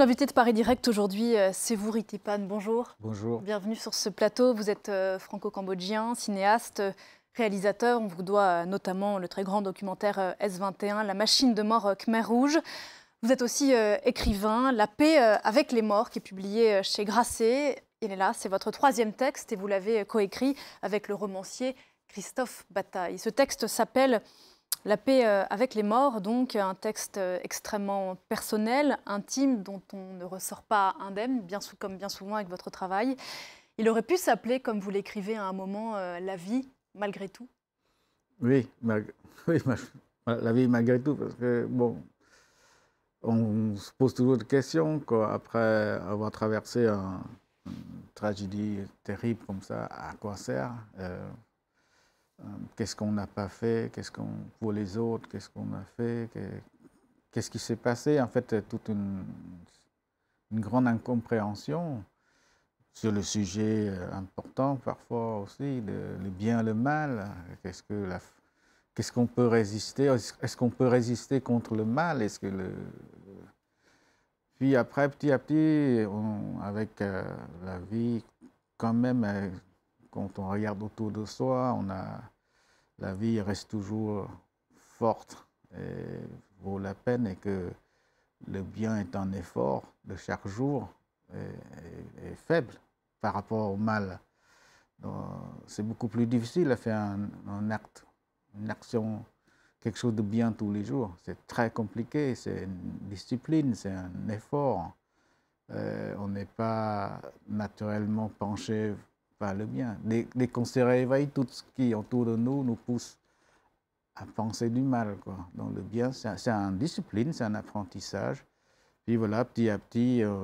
L'invité de Paris Direct aujourd'hui, euh, c'est vous, Ritipan. Bonjour. Bonjour. Bienvenue sur ce plateau. Vous êtes euh, franco-cambodgien, cinéaste, réalisateur. On vous doit euh, notamment le très grand documentaire S21, La machine de mort Khmer Rouge. Vous êtes aussi écrivain, La paix avec les morts, qui est publié chez Grasset. Il est là, c'est votre troisième texte et vous l'avez coécrit avec le romancier Christophe Bataille. Ce texte s'appelle la paix euh, avec les morts, donc un texte euh, extrêmement personnel, intime, dont on ne ressort pas indemne, bien comme bien souvent avec votre travail. Il aurait pu s'appeler, comme vous l'écrivez à un moment, euh, La vie malgré tout Oui, la vie malgré tout, parce que, bon, on se pose toujours des questions quoi, après avoir traversé une tragédie terrible comme ça à quoi sert euh, qu'est-ce qu'on n'a pas fait, qu'est-ce qu'on pour les autres, qu'est-ce qu'on a fait, qu'est-ce qui s'est passé. En fait, euh, toute une, grande incompréhension sur le sujet euh, important parfois aussi, le bien, et le mal. Qu'est-ce que la, qu'est-ce qu'on peut résister Est-ce qu'on peut résister contre le mal Est-ce que le puis après, petit à petit, avec la vie, quand même, quand on regarde autour de soi, on a, la vie reste toujours forte et vaut la peine et que le bien est un effort de chaque jour et faible par rapport au mal. C'est beaucoup plus difficile à faire un, acte, une action, quelque chose de bien tous les jours. C'est très compliqué, c'est une discipline, c'est un effort. Euh, on n'est pas naturellement penché le bien. conseils éveil, tout ce qui autour de nous nous pousse à penser du mal. Quoi. Donc le bien, c'est un, une discipline, c'est un apprentissage. Puis voilà, petit à petit, euh,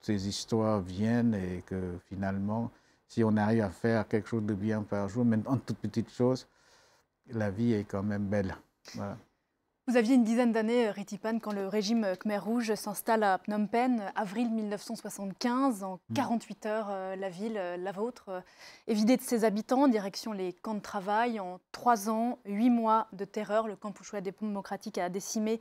ces histoires viennent et que finalement, si on arrive à faire quelque chose de bien par jour, même en toute petite chose, la vie est quand même belle. Voilà. Vous aviez une dizaine d'années, euh, Ritipan, quand le régime euh, Khmer Rouge s'installe à Phnom Penh, euh, avril 1975. En 48 mmh. heures, la ville, la vôtre, est vidée de ses habitants, direction les camps de travail. En trois ans, huit mois de terreur, le camp Pouchoua démocratique a décimé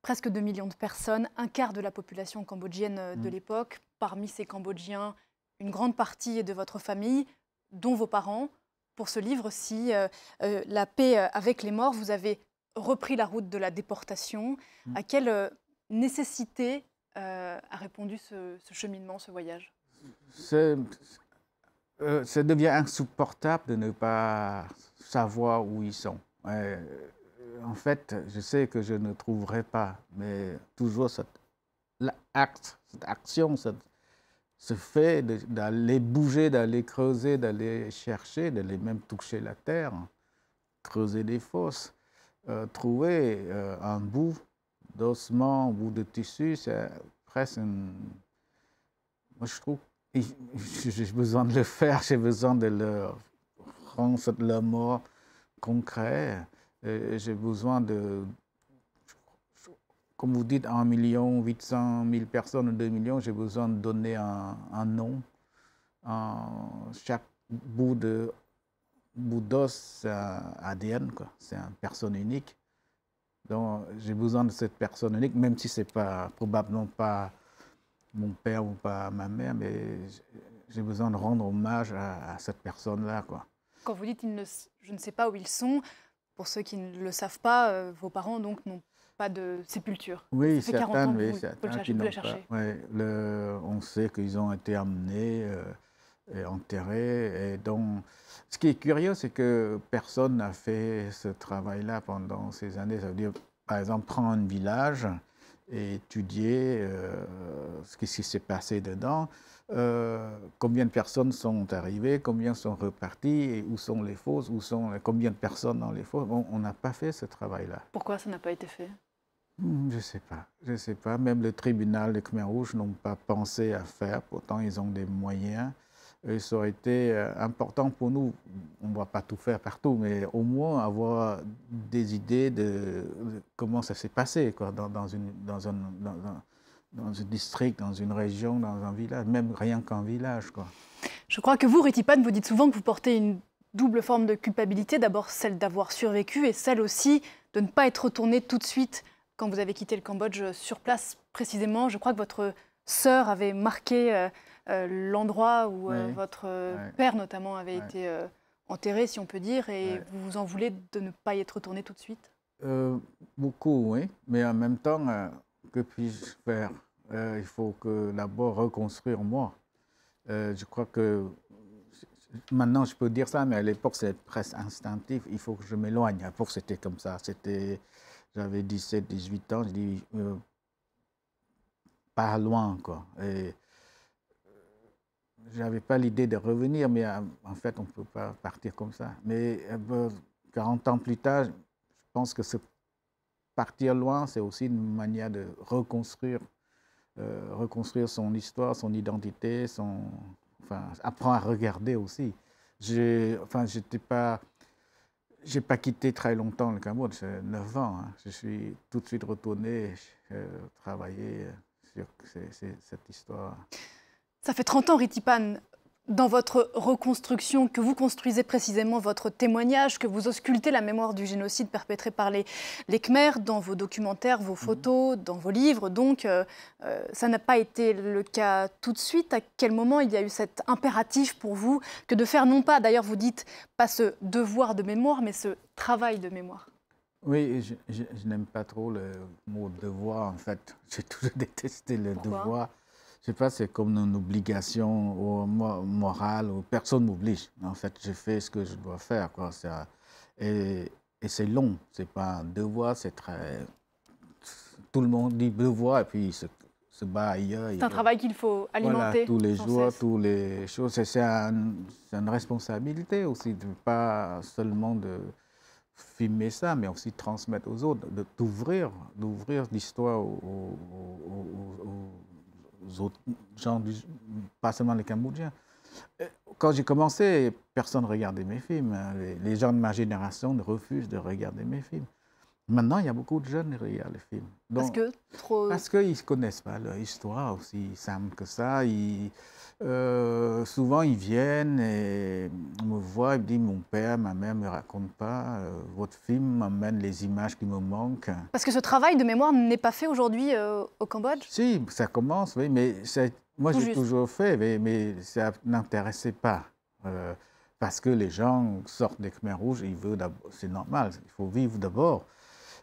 presque 2 millions de personnes, un quart de la population cambodgienne de mmh. l'époque. Parmi ces Cambodgiens, une grande partie est de votre famille, dont vos parents. Pour ce livre, si la paix avec les morts, vous avez repris la route de la déportation. Mm. À quelle euh, nécessité euh, a répondu ce, cheminement, ce voyage euh, Ça devient insupportable de ne pas savoir où ils sont. en fait, je sais que je ne trouverai pas, mais toujours cette, acte, cette action, ce fait d'aller bouger, d'aller creuser, d'aller chercher, d'aller même toucher la terre, hein, creuser des fosses. Euh, trouver euh, un bout d'ossement, un bout de tissu, c'est presque une... Moi, je trouve, j'ai besoin de le faire, j'ai besoin de le rendre le mort concret, j'ai besoin de, comme vous dites, 1 million, 800 000 personnes, 2 millions, j'ai besoin de donner un, nom. à chaque bout de Bouddha, c'est un ADN, c'est une personne unique. Donc, j'ai besoin de cette personne unique, même si ce n'est pas, probablement pas mon père ou pas ma mère, mais j'ai besoin de rendre hommage à, cette personne-là. Quand vous dites ne, je ne sais pas où ils sont, pour ceux qui ne le savent pas, euh, vos parents donc n'ont pas de sépulture. Oui, certains, mais certains pas. on sait qu'ils ont été amenés. Euh, enterré. Et donc, ce qui est curieux, c'est que personne n'a fait ce travail-là pendant ces années. Ça veut dire, par exemple, prendre un village et étudier euh, ce qui s'est passé dedans, euh, combien de personnes sont arrivées, combien sont reparties, et où sont les fosses, sont combien de personnes dans les fosses. Bon, on n'a pas fait ce travail-là. Pourquoi ça n'a pas été fait hmm, je ne sais pas, je sais pas. Même le tribunal des Khmer Rouge n'ont pas pensé à faire, pourtant ils ont des moyens. Et ça aurait été euh, important pour nous. On ne va pas tout faire partout, mais au moins avoir des idées de comment ça s'est passé quoi, dans, une, dans, un, district, dans une région, dans un village, même rien qu'un village. Quoi. Je crois que vous, Ritipan, vous dites souvent que vous portez une double forme de culpabilité. D'abord celle d'avoir survécu et celle aussi de ne pas être retourné tout de suite quand vous avez quitté le Cambodge sur place précisément. Je crois que votre sœur avait marqué... Euh, euh, l'endroit où euh, votre euh, père notamment avait été enterré, si on peut dire, et vous vous en voulez de ne pas y être retourné tout de suite Beaucoup, oui, mais en même temps, que puis-je faire Il faut que d'abord reconstruire moi. je crois que maintenant je peux dire ça, mais à l'époque c'est presque instinctif. Il faut que je m'éloigne. À l'époque c'était comme ça. C'était, j'avais 17, 18 ans. Je dis pas loin quoi. Et je n'avais pas l'idée de revenir, mais euh, en fait, on ne peut pas partir comme ça. Mais 40 euh, ans plus tard, je pense que partir loin, c'est aussi une manière de reconstruire, euh, reconstruire son histoire, son identité, son... Enfin, apprendre à regarder aussi. Je, enfin, j'étais pas... J'ai pas quitté très longtemps le Cameroun, c'est 9 ans. Hein. Je suis tout de suite retourné travailler sur cette histoire. Ça fait 30 ans, Ritipan, dans votre reconstruction, que vous construisez précisément votre témoignage, que vous auscultez la mémoire du génocide perpétré par les, les Khmers dans vos documentaires, vos mhm. photos, dans vos livres. Donc, euh, euh, ça n'a pas été le cas tout de suite. À quel moment il y a eu cet impératif pour vous que de faire, non pas, d'ailleurs, vous dites, pas ce devoir de mémoire, mais ce travail de mémoire oui, je, n'aime pas trop le mot devoir, en fait. J'ai toujours détesté le devoir je sais pas, c'est comme une obligation morale, ou personne m'oblige. En fait, je fais ce que je dois faire. Quoi. Euh, et, et c'est long, c'est pas un devoir, c'est très. Tout le monde dit devoir et puis il se, bat ailleurs. C'est un travail qu'il faut alimenter. tous les jours, toutes les choses. C'est une responsabilité aussi, de pas seulement de filmer ça, mais aussi transmettre aux autres, d'ouvrir, d'ouvrir l'histoire aux, aux, autres gens, du, pas seulement les Cambodgiens. Euh, quand j'ai commencé, personne ne regardait mes films. Euh, les, gens de ma génération refusent de regarder mes films. Maintenant, il y a beaucoup de jeunes qui regardent les films. parce que Parce qu'ils ne connaissent pas leur histoire aussi simple que ça. Euh, souvent, ils viennent et me voient, et me disent Mon père, ma mère ne me raconte pas, euh, votre film m'amène les images qui me manquent. Parce que ce travail de mémoire n'est pas fait aujourd'hui euh, au Cambodge Si, ça commence, oui, mais moi j'ai toujours fait, mais, ça n'intéressait pas. parce que les gens sortent des Khmer Rouges, c'est normal, il faut vivre d'abord.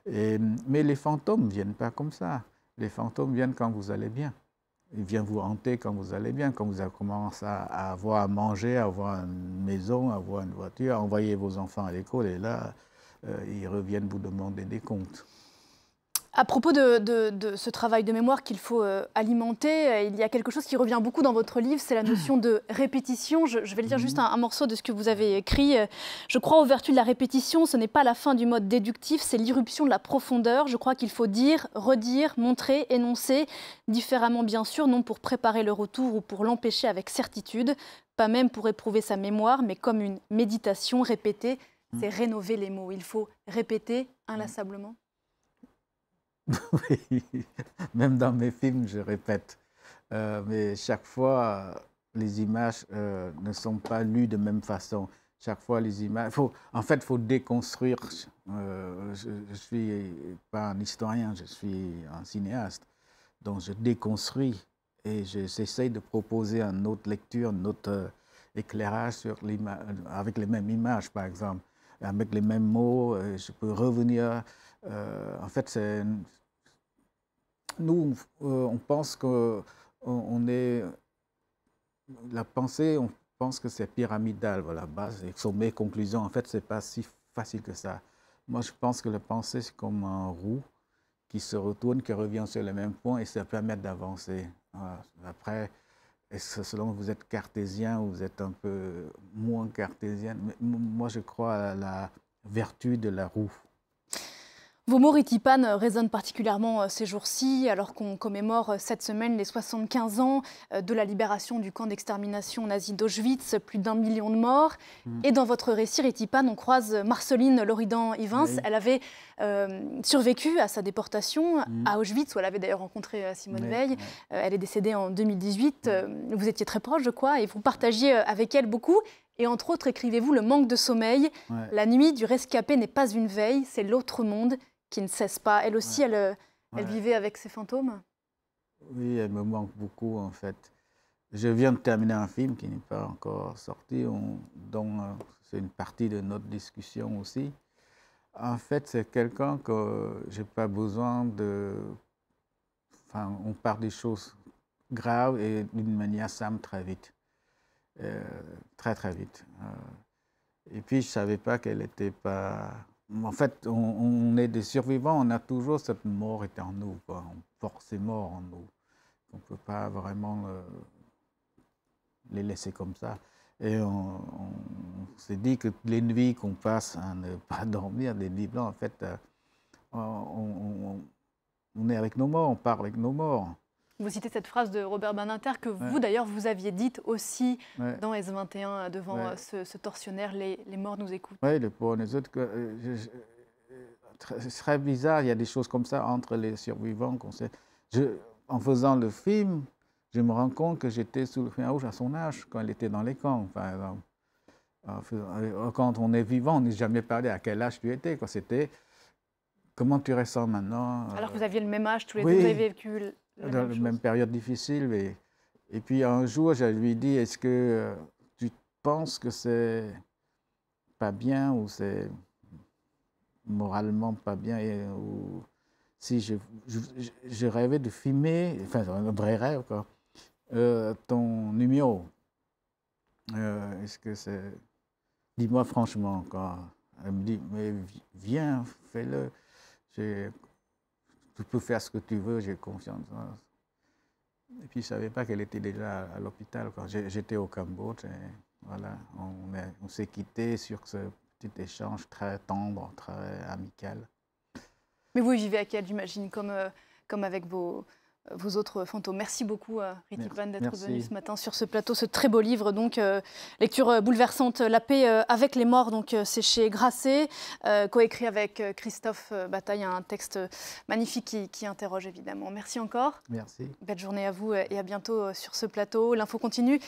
Mais les fantômes ne viennent pas comme ça. Les fantômes viennent quand vous allez bien il vient vous hanter quand vous allez bien, quand vous commencez à avoir à manger, à avoir une maison, à avoir une voiture, à envoyer vos enfants à l'école, et là, euh, ils reviennent vous demander des comptes. À propos de, ce travail de mémoire qu'il faut euh, alimenter, euh, il y a quelque chose qui revient beaucoup dans votre livre, c'est la notion de répétition. Je, vais lire juste un, un, morceau de ce que vous avez écrit. Euh, je crois aux vertus de la répétition, ce n'est pas la fin du mode déductif, c'est l'irruption de la profondeur. Je crois qu'il faut dire, redire, montrer, énoncer, différemment bien sûr, non pour préparer le retour ou pour l'empêcher avec certitude, pas même pour éprouver sa mémoire, mais comme une méditation répétée, c'est mm. rénover les mots. Il faut répéter mm. inlassablement. Oui, même dans mes films, je répète. Euh, mais chaque fois, les images euh, ne sont pas lues de même façon. Chaque fois, les images. Faut, en fait, il faut déconstruire. Euh, je ne suis pas un historien, je suis un cinéaste. Donc, je déconstruis et j'essaye de proposer une autre lecture, un autre éclairage sur avec les mêmes images, par exemple, avec les mêmes mots. Je peux revenir. en fait, c'est nous, euh, on pense que euh, on est la pensée, on pense que c'est pyramidal, voilà, base, sommet, conclusion. En fait, c'est pas si facile que ça. Moi, je pense que la pensée, c'est comme un roue qui se retourne, qui revient sur le même point et ça permet d'avancer. Après, selon vous êtes cartésien ou vous êtes un peu moins cartésien, moi, je crois à la vertu de la roue. Vos mots, Ritipan, euh, résonnent particulièrement euh, ces jours-ci, alors qu'on commémore euh, cette semaine les 75 ans de la libération du camp d'extermination nazi d'Auschwitz, plus d'un million de morts. Hmm. Et dans votre récit, Ritipan, on croise Marceline Loridan-Ivins. Elle avait survécu à sa déportation hmm. à Auschwitz, où elle avait d'ailleurs rencontré Simone Veil. elle est décédée en 2018. Hmm. vous étiez très proche, je crois, et vous partagez avec elle beaucoup. Et entre autres, écrivez-vous le manque de sommeil. La nuit du rescapé n'est pas une veille, c'est l'autre monde qui ne cesse pas. Elle aussi, elle, euh, elle vivait avec ses fantômes Oui, elle me manque beaucoup en fait. Je viens de terminer un film qui n'est pas encore sorti, on, dont euh, c'est une partie de notre discussion aussi. En fait, c'est quelqu'un que je j'ai pas besoin de. Enfin, on parle des choses graves et d'une manière simple très vite. Euh, très, très vite. et puis, je savais pas qu'elle n'était pas en fait, on, est des survivants, on a toujours cette mort est en nous, quoi. on en nous. On ne peut pas vraiment les laisser comme ça. Et on, s'est dit que les nuits qu'on passe à ne pas dormir, des nuits en fait, euh, on, on, est avec nos morts, on part avec nos morts. Vous citez cette phrase de Robert Beninter que vous, d'ailleurs, vous aviez dite aussi dans S21 euh, devant euh, ce, ce, tortionnaire les, morts nous écoutent. Oui, les pauvres nous autres, C'est euh, très bizarre, il y a des choses comme ça entre les survivants. Sait. Je, en faisant le film, je me rends compte que j'étais sous le fin rouge à son âge, quand elle était dans les camps, Quand on est vivant, on n'est jamais parlé à quel âge tu étais. C'était comment tu ressens maintenant. Alors que vous aviez le même âge tous les deux, vous avez vécu dans la même, période difficile. Et, et puis un jour, je lui dis, est-ce que euh, tu penses que c'est pas bien ou c'est moralement pas bien ou si je, rêvais de filmer, enfin un vrai rêve quoi, euh, ton numéro. Euh, est-ce que c'est... Dis-moi franchement quoi. Elle me dit, mais viens, fais-le tu peux faire ce que tu veux, j'ai confiance. Et puis, je ne savais pas qu'elle était déjà à l'hôpital. J'étais au Cambodge. voilà, on, on s'est quitté sur ce petit échange très tendre, très amical. Mais vous vivez à quel j'imagine, comme, euh, comme avec vos, vous autres fantômes. Merci beaucoup, à euh, Van, d'être venu ce matin sur ce plateau. Ce très beau livre, donc, euh, lecture euh, bouleversante, La paix avec les morts, donc, c'est chez Grasset, coécrit avec Christophe Bataille, un texte magnifique qui, qui, interroge évidemment. Merci encore. Merci. Belle journée à vous et à bientôt sur ce plateau. L'info continue